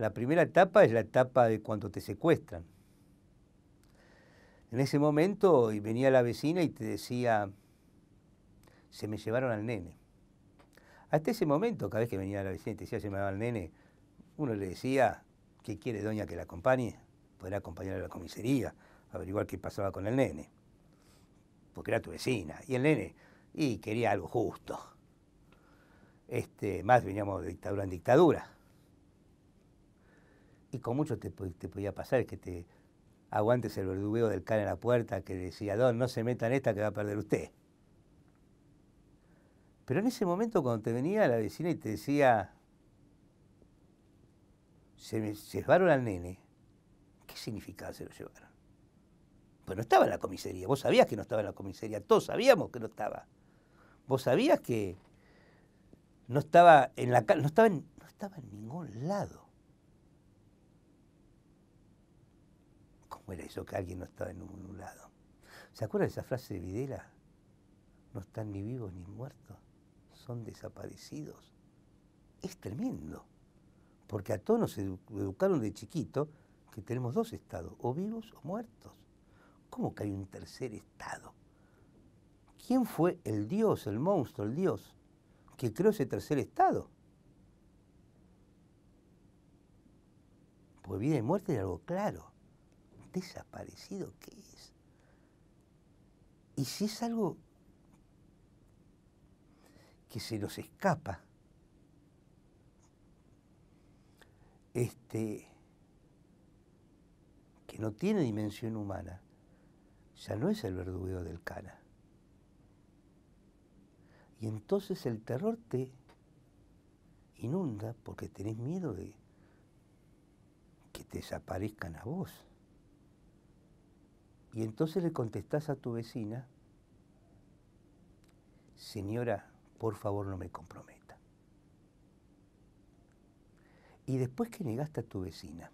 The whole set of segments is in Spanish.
La primera etapa es la etapa de cuando te secuestran. En ese momento venía la vecina y te decía, se me llevaron al nene. Hasta ese momento, cada vez que venía la vecina y te decía, se me llevaron al nene, uno le decía, ¿qué quiere doña que la acompañe? Podrá acompañar a la comisaría, averiguar qué pasaba con el nene. Porque era tu vecina. Y el nene, y quería algo justo. Este, más veníamos de dictadura en dictadura y con mucho te, podía pasar que te aguantes el verdubeo del can en la puerta que le decía, Don, no se metan en esta que va a perder usted. Pero en ese momento cuando te venía la vecina y te decía, se, llevaron al nene, ¿qué significaba se lo llevaron? Pues no estaba en la comisaría, vos sabías que no estaba en la comisaría, todos sabíamos que no estaba. Vos sabías que no estaba en la no estaba no estaba en ningún lado. Bueno, eso que alguien no estaba en un lado. ¿Se acuerdan de esa frase de Videla? No están ni vivos ni muertos, son desaparecidos. Es tremendo, porque a todos nos educaron de chiquito que tenemos dos estados, o vivos o muertos. ¿Cómo que hay un tercer estado? ¿Quién fue el dios, el monstruo, el dios que creó ese tercer estado? Pues vida y muerte es algo claro desaparecido, ¿qué es? Y si es algo que se nos escapa, este, que no tiene dimensión humana, ya no es el verdugo del cana. Y entonces el terror te inunda porque tenés miedo de que te desaparezcan a vos. Y entonces le contestás a tu vecina, señora, por favor no me comprometa. Y después que negaste a tu vecina,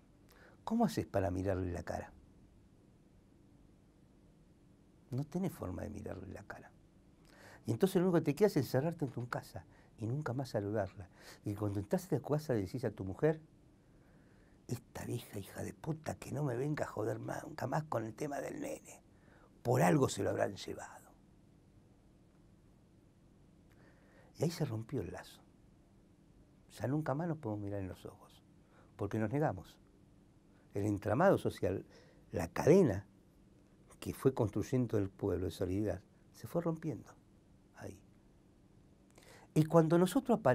¿cómo haces para mirarle la cara? No tenés forma de mirarle la cara. Y entonces lo único que te queda es encerrarte en tu casa y nunca más saludarla. Y cuando entraste a tu casa decís a tu mujer, esta vieja hija de puta que no me venga a joder nunca más con el tema del nene. Por algo se lo habrán llevado. Y ahí se rompió el lazo. Ya nunca más nos podemos mirar en los ojos, porque nos negamos. El entramado social, la cadena que fue construyendo el pueblo de solidaridad, se fue rompiendo ahí. Y cuando nosotros aparecemos,